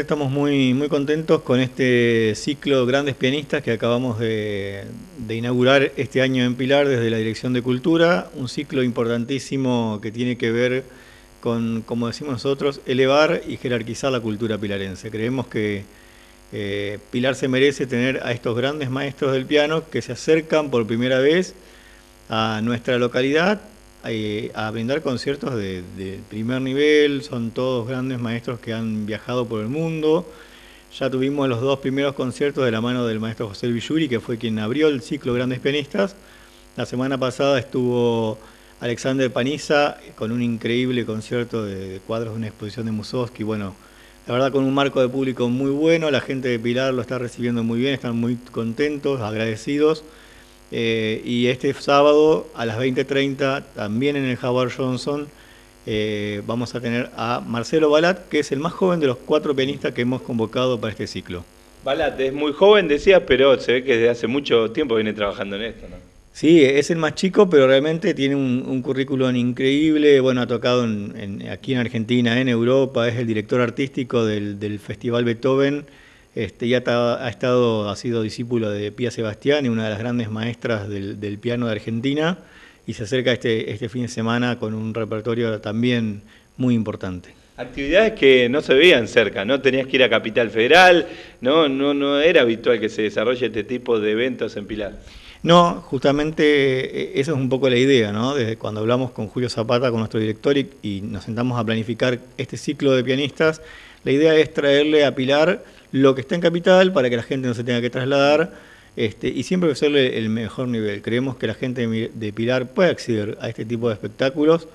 Estamos muy, muy contentos con este ciclo Grandes Pianistas que acabamos de, inaugurar este año en Pilar desde la Dirección de Cultura, un ciclo importantísimo que tiene que ver con, como decimos nosotros, elevar y jerarquizar la cultura pilarense. Creemos que eh, Pilar se merece tener a estos grandes maestros del piano que se acercan por primera vez a nuestra localidad eh, a brindar conciertos de, de, primer nivel, son todos grandes maestros que han viajado por el mundo. Ya tuvimos los dos primeros conciertos de la mano del maestro José Villuri, que fue quien abrió el ciclo Grandes Pianistas. La semana pasada estuvo Alexander Paniza con un increíble concierto de cuadros de una exposición de Musovsky. Bueno, la verdad con un marco de público muy bueno, la gente de Pilar lo está recibiendo muy bien, están muy contentos, agradecidos. Eh, y este sábado a las 20.30, también en el Howard Johnson, eh, vamos a tener a Marcelo Balat, que es el más joven de los cuatro pianistas que hemos convocado para este ciclo. Balat es muy joven, decías, pero se ve que desde hace mucho tiempo viene trabajando en esto, ¿no? Sí, es el más chico, pero realmente tiene un, currículum increíble. Bueno, ha tocado aquí en Argentina, en Europa, es el director artístico del Festival Beethoven este, ya ha estado, ha sido discípulo de Pia Sebastián, una de las grandes maestras del, piano de Argentina, y se acerca este, este fin de semana con un repertorio también muy importante. Actividades que no se veían cerca, ¿no? Tenías que ir a Capital Federal, ¿no? No, no era habitual que se desarrolle este tipo de eventos en Pilar. No, justamente eh, esa es un poco la idea, ¿no? Desde cuando hablamos con Julio Zapata, con nuestro director, y nos sentamos a planificar este ciclo de pianistas, la idea es traerle a Pilar lo que está en capital para que la gente no se tenga que trasladar. Este, y siempre ofrecerle el mejor nivel. Creemos que la gente de Pilar puede acceder a este tipo de espectáculos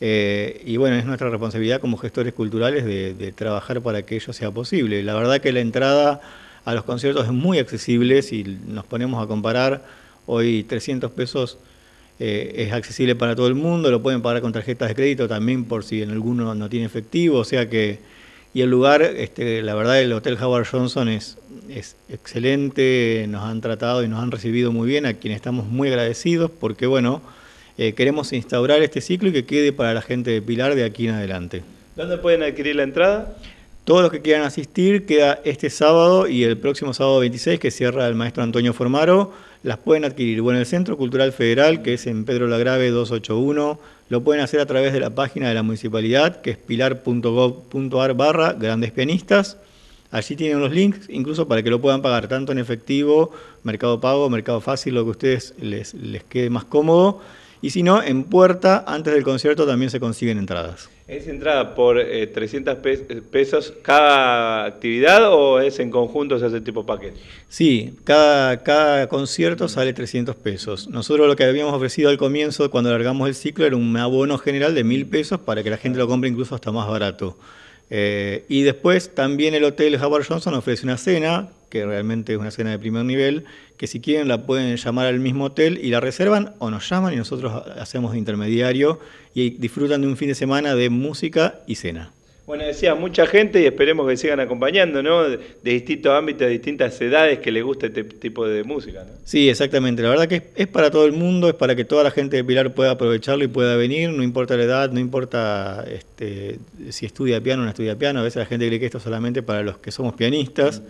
eh, y bueno, es nuestra responsabilidad como gestores culturales de, trabajar para que ello sea posible. La verdad que la entrada a los conciertos es muy accesible, si nos ponemos a comparar, hoy 300 pesos eh, es accesible para todo el mundo, lo pueden pagar con tarjetas de crédito también por si en alguno no tiene efectivo, o sea que y el lugar, este, la verdad, el Hotel Howard Johnson es, es excelente, nos han tratado y nos han recibido muy bien, a quien estamos muy agradecidos, porque bueno, eh, queremos instaurar este ciclo y que quede para la gente de Pilar de aquí en adelante. ¿Dónde pueden adquirir la entrada? Todos los que quieran asistir, queda este sábado y el próximo sábado 26, que cierra el maestro Antonio Formaro, las pueden adquirir. Bueno, el Centro Cultural Federal, que es en Pedro Lagrave 281, lo pueden hacer a través de la página de la municipalidad, que es pilar.gov.ar barra grandes pianistas. Allí tienen los links, incluso para que lo puedan pagar tanto en efectivo, mercado pago, mercado fácil, lo que a ustedes les, les quede más cómodo. Y si no, en puerta, antes del concierto, también se consiguen entradas. ¿Es entrada por 300 eh, eh, pesos cada actividad o es en conjunto, se hace tipo paquete? Sí, cada, cada concierto sale 300 pesos. Nosotros lo que habíamos ofrecido al comienzo, cuando alargamos el ciclo, era un abono general de 1000 pesos para que la gente lo compre incluso hasta más barato. Eh, y después también el Hotel Howard Johnson ofrece una cena que realmente es una cena de primer nivel, que si quieren la pueden llamar al mismo hotel y la reservan o nos llaman y nosotros hacemos de intermediario y disfrutan de un fin de semana de música y cena. Bueno, decía mucha gente y esperemos que sigan acompañando, ¿no? De distintos ámbitos, de distintas edades que les gusta este tipo de música, ¿no? Sí, exactamente. La verdad que es, para todo el mundo, es para que toda la gente de Pilar pueda aprovecharlo y pueda venir, no importa la edad, no importa este, si estudia piano o no estudia piano. A veces la gente cree que esto es solamente para los que somos pianistas. Mm.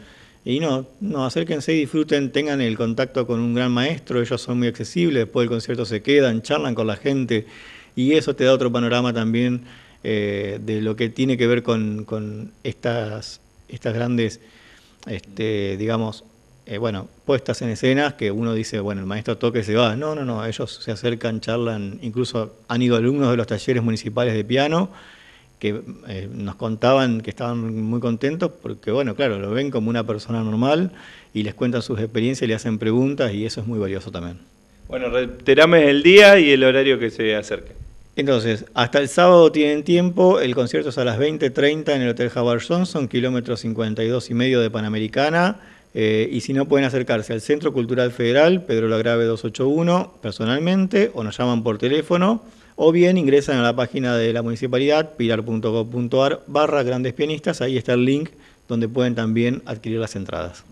Y no, no, acérquense y disfruten, tengan el contacto con un gran maestro, ellos son muy accesibles, después del concierto se quedan, charlan con la gente y eso te da otro panorama también eh, de lo que tiene que ver con, estas, estas grandes, este, digamos, eh, bueno, puestas en escenas que uno dice, bueno, el maestro toque se va. No, no, no, ellos se acercan, charlan, incluso han ido alumnos de los talleres municipales de piano que eh, nos contaban que estaban muy contentos porque, bueno, claro, lo ven como una persona normal y les cuentan sus experiencias, le hacen preguntas y eso es muy valioso también. Bueno, reiterame el día y el horario que se acerque. Entonces, hasta el sábado tienen tiempo, el concierto es a las 20.30 en el Hotel Howard Johnson, kilómetro 52 y medio de Panamericana, eh, y si no pueden acercarse al Centro Cultural Federal, Pedro Lagrave 281, personalmente, o nos llaman por teléfono o bien ingresan a la página de la municipalidad, pilar.gov.ar barra grandes pianistas, ahí está el link donde pueden también adquirir las entradas.